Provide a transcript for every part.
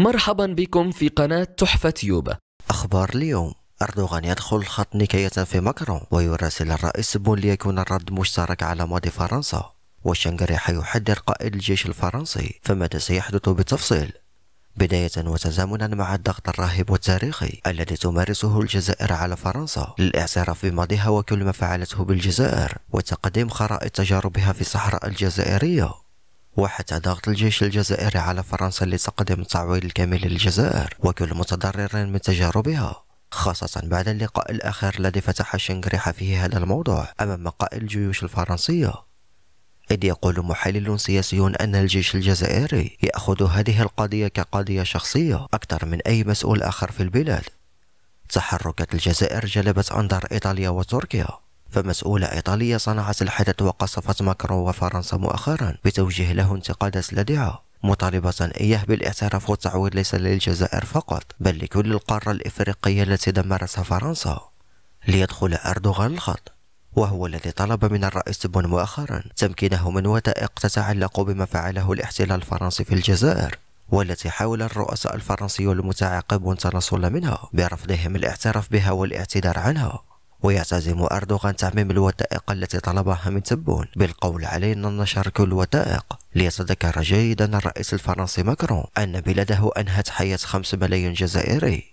مرحبا بكم في قناة تحفة يوبا أخبار اليوم أردوغان يدخل الخط نكاية في ماكرون ويراسل الرئيس بون ليكون الرد مشترك على ماضي فرنسا والشنقريحة حيحذر قائد الجيش الفرنسي فماذا سيحدث بالتفصيل بداية وتزامنا مع الضغط الراهب والتاريخي الذي تمارسه الجزائر على فرنسا للاعتراف بماضيها وكل ما فعلته بالجزائر وتقديم خرائط تجاربها في الصحراء الجزائرية وحتى ضغط الجيش الجزائري على فرنسا لتقديم التعويض الكامل للجزائر وكل متضرر من تجاربها خاصة بعد اللقاء الأخير الذي فتح شنغريحة فيه هذا الموضوع أمام قائد الجيوش الفرنسية إذ يقول محلل سياسي أن الجيش الجزائري يأخذ هذه القضية كقضية شخصية أكثر من أي مسؤول آخر في البلاد تحركات الجزائر جلبت أنظار إيطاليا وتركيا فمسؤولة إيطالية صنعت الحدث وقصفت ماكرون وفرنسا مؤخرا بتوجيه له انتقادات لدعة مطالبة إياه بالاعتراف والتعويض ليس للجزائر فقط بل لكل القارة الإفريقية التي دمرتها فرنسا ليدخل أردوغان الخط وهو الذي طلب من الرئيس بون مؤخرا تمكينه من وثائق تتعلق بما فعله الاحتلال الفرنسي في الجزائر والتي حاول الرؤساء الفرنسيون المتعاقبون تنصل منها برفضهم الاعتراف بها والاعتذار عنها ويعتزم أردوغان تعميم الوثائق التي طلبها من تبون بالقول علينا أن نشر كل الوثائق ليتذكر جيدا الرئيس الفرنسي ماكرون أن بلاده أنهت حياة خمس ملايين جزائري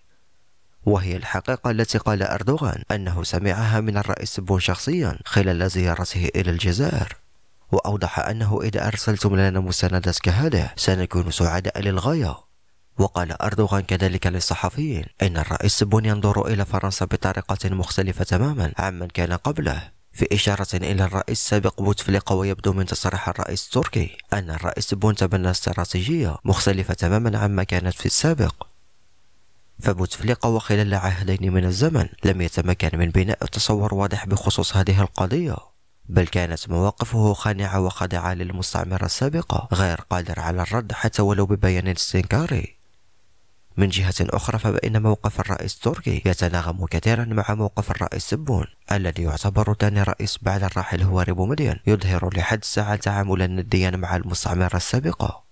وهي الحقيقة التي قال أردوغان أنه سمعها من الرئيس تبون شخصيا خلال زيارته إلى الجزائر وأوضح أنه إذا أرسلتم لنا مساندات كهذه سنكون سعداء للغاية وقال أردوغان كذلك للصحفيين إن الرئيس بون ينظر إلى فرنسا بطريقة مختلفة تماما عمن كان قبله في إشارة إلى الرئيس السابق بوتفليقة ويبدو من تصريح الرئيس التركي أن الرئيس بون تبنى استراتيجية مختلفة تماما عما كانت في السابق فبوتفليقة وخلال عهدين من الزمن لم يتمكن من بناء تصور واضح بخصوص هذه القضية بل كانت مواقفه خانعة وخادعة للمستعمرة السابقة غير قادر على الرد حتى ولو ببيان استنكاري من جهة أخرى فإن موقف الرئيس التركي يتناغم كثيرا مع موقف الرئيس سبون الذي يعتبر ثاني رئيس بعد الراحل ريبو مليون يظهر لحد الساعة تعاملا نديا مع المستعمرة السابقة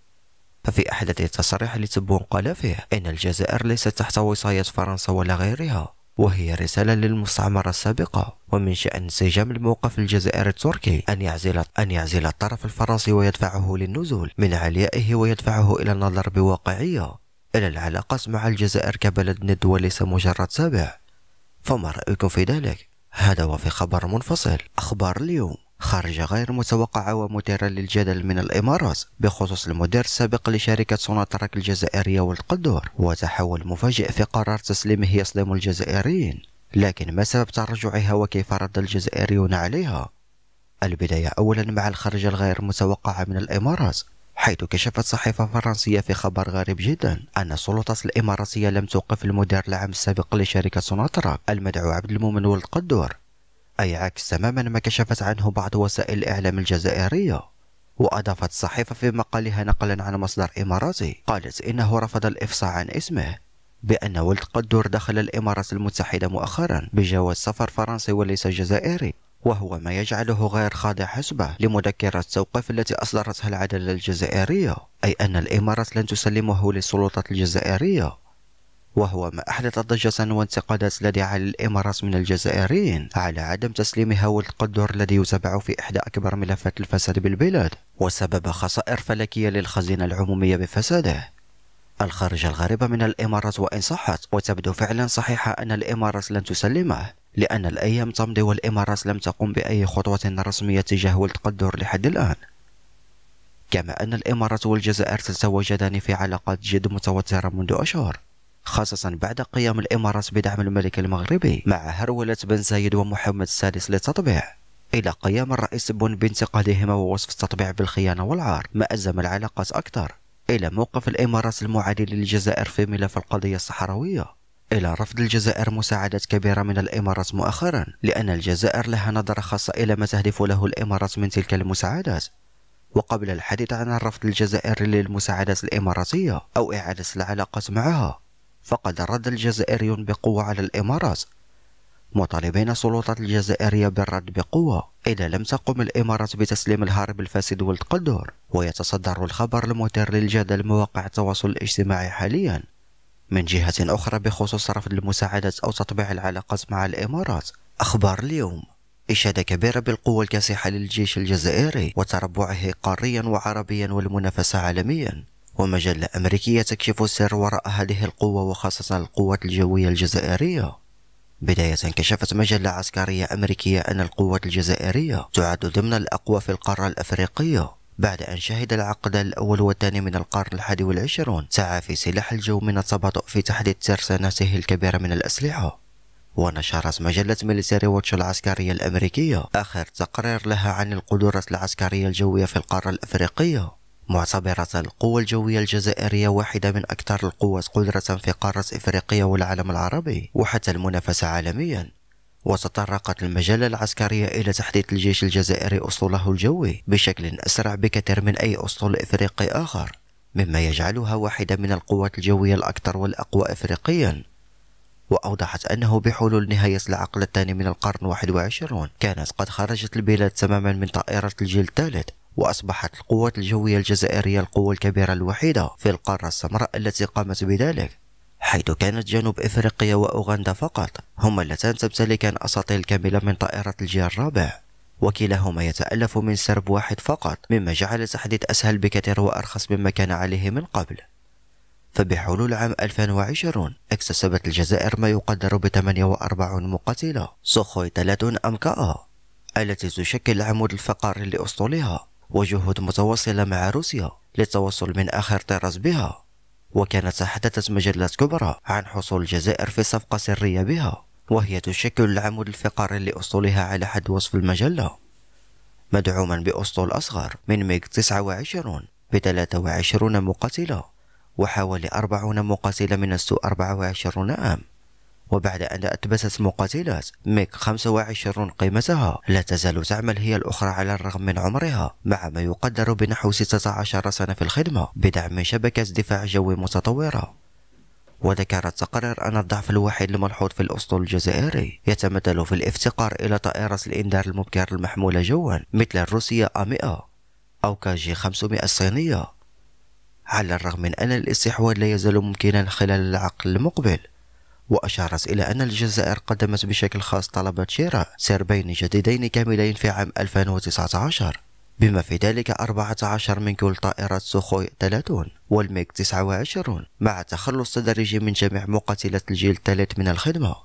ففي أحدث تصريح لتبون قال فيه إن الجزائر ليست تحت وصاية فرنسا ولا غيرها وهي رسالة للمستعمرة السابقة ومن شأن انسجام الموقف الجزائري التركي أن يعزل أن يعزل الطرف الفرنسي ويدفعه للنزول من عليائه ويدفعه إلى النظر بواقعية إلى العلاقات مع الجزائر كبلد ند وليس مجرد سابع فما رأيكم في ذلك؟ هذا وفي خبر منفصل أخبار اليوم خرج غير متوقعة ومثيرة للجدل من الإمارات بخصوص المدير السابق لشركة سوناتراك الجزائرية والقدور وتحول مفاجئ في قرار تسليمه يصدم الجزائريين لكن ما سبب تراجعها وكيف رد الجزائريون عليها؟ البداية أولا مع الخرجة الغير متوقعة من الإمارات حيث كشفت صحيفة فرنسية في خبر غريب جدا أن السلطات الإماراتية لم توقف المدير العام السابق لشركة سوناتراك المدعو عبد المؤمن ولد قدور أي عكس تماما ما كشفت عنه بعض وسائل الإعلام الجزائرية وأضافت الصحيفة في مقالها نقلا عن مصدر إماراتي قالت إنه رفض الإفصاح عن اسمه بأن ولد قدور دخل الإمارات المتحدة مؤخرا بجواز سفر فرنسي وليس جزائري وهو ما يجعله غير خاضع حسبه لمذكرة توقف التي أصدرتها العدالة الجزائرية أي أن الإمارات لن تسلمه للسلطات الجزائرية وهو ما أحدث ضجة وانتقادات لدى على الإمارات من الجزائريين على عدم تسليمها القدر الذي يتبع في إحدى أكبر ملفات الفساد بالبلاد وسبب خسائر فلكية للخزينة العمومية بفساده الخارجة الغريبة من الإمارات وإن صحت وتبدو فعلا صحيحة أن الإمارات لن تسلمه لأن الأيام تمضي والإمارات لم تقم بأي خطوة رسمية تجاه ولد قدور لحد الآن كما أن الإمارات والجزائر تتواجدان في علاقات جد متوترة منذ أشهر خاصة بعد قيام الإمارات بدعم الملك المغربي مع هرولة بن زايد ومحمد السادس للتطبيع إلى قيام الرئيس بون بانتقادهما ووصف التطبيع بالخيانة والعار ما أزم العلاقات أكثر إلى موقف الإمارات المعادي للجزائر في ملف القضية الصحراوية إلى رفض الجزائر مساعدات كبيرة من الإمارات مؤخرا لأن الجزائر لها نظرة خاصة إلى ما تهدف له الإمارات من تلك المساعدات وقبل الحديث عن الرفض الجزائري للمساعدات الإماراتية أو إعادة العلاقات معها فقد رد الجزائريون بقوة على الإمارات مطالبين السلطات الجزائرية بالرد بقوة إذا لم تقم الإمارات بتسليم الهارب الفاسد والتقدر ويتصدر الخبر المثير للجدل مواقع التواصل الاجتماعي حاليا من جهة أخرى بخصوص رفض المساعدات أو تطبيع العلاقات مع الإمارات أخبار اليوم إشادة كبيرة بالقوة الكاسحة للجيش الجزائري وتربعه قاريا وعربيا والمنافسة عالميا ومجلة أمريكية تكشف السر وراء هذه القوة وخاصة القوات الجوية الجزائرية بداية كشفت مجلة عسكرية أمريكية أن القوات الجزائرية تعد ضمن الأقوى في القارة الأفريقية بعد أن شهد العقد الأول والثاني من القرن الحادي والعشرون سعى في سلاح الجو من التباطؤ في تحديد سرسانته الكبيرة من الأسلحة ونشرت مجلة ميليسيري واتش العسكرية الأمريكية آخر تقرير لها عن القدرة العسكرية الجوية في القارة الأفريقية معتبرة القوة الجوية الجزائرية واحدة من أكثر القوات قدرة في قارة إفريقيا والعالم العربي وحتى المنافسة عالميا وتطرقت المجلة العسكرية إلى تحديث الجيش الجزائري أسطوله الجوي بشكل أسرع بكثير من أي أسطول إفريقي آخر مما يجعلها واحدة من القوات الجوية الأكثر والأقوى إفريقيا وأوضحت أنه بحلول نهاية العقل الثاني من القرن 21 كانت قد خرجت البلاد تماما من طائرة الجيل الثالث وأصبحت القوات الجوية الجزائرية القوة الكبيرة الوحيدة في القارة السمراء التي قامت بذلك حيث كانت جنوب إفريقيا وأوغندا فقط هما اللتان تمتلكان أساطيل كاملة من طائرة الجيل الرابع وكلاهما يتألف من سرب واحد فقط مما جعل التحديث أسهل بكثير وأرخص مما كان عليه من قبل فبحلول عام 2020 اكتسبت الجزائر ما يقدر ب 48 مقاتلة سخوي 3 أمكاء التي تشكل عمود الفقري لأسطولها وجهود متواصلة مع روسيا للتوصل من آخر طراز بها وكانت تحدثت مجلات كبرى عن حصول الجزائر في صفقة سرية بها وهي تشكل العمود الفقري لأسطولها على حد وصف المجلة مدعوما بأسطول أصغر من ميغ 29 ب 23 مقاتلة وحوالي 40 مقاتلة من السو 24 عام وبعد أن أتبست مقاتلات ميك 25 قيمتها لا تزال تعمل هي الأخرى على الرغم من عمرها مع ما يقدر بنحو 16 سنة في الخدمة بدعم شبكة دفاع جوي متطورة وذكر التقرير أن الضعف الوحيد الملحوظ في الأسطول الجزائري يتمثل في الافتقار إلى طائرة الإنذار المبكر المحمولة جوا مثل الروسية A100 أو كاجي 500 الصينية على الرغم من أن الاستحواذ لا يزال ممكنا خلال العقد المقبل وأشارت إلى أن الجزائر قدمت بشكل خاص طلبة شراء سربين جديدين كاملين في عام 2019 بما في ذلك 14 من كل طائرة سوخوي 30 والميك 29 مع تخلص تدريجي من جميع مقاتلات الجيل الثالث من الخدمة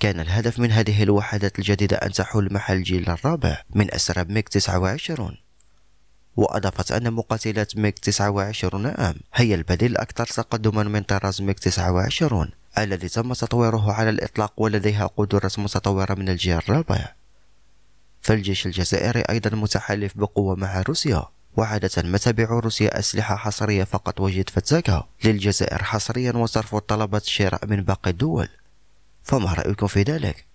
كان الهدف من هذه الوحدات الجديدة أن تحول محل الجيل الرابع من أسراب ميك 29 وأضافت أن مقاتلات ميك 29 عام هي البديل الأكثر تقدما من طراز ميك 29 الذي تم تطويره على الإطلاق ولديها قدرة متطورة من الجهة الرابعة فالجيش الجزائري أيضا متحالف بقوة مع روسيا وعادة ما تبيع روسيا أسلحة حصرية فقط وجد فتاكة للجزائر حصريا وترفض طلبات الشراء من باقي الدول فما رأيكم في ذلك؟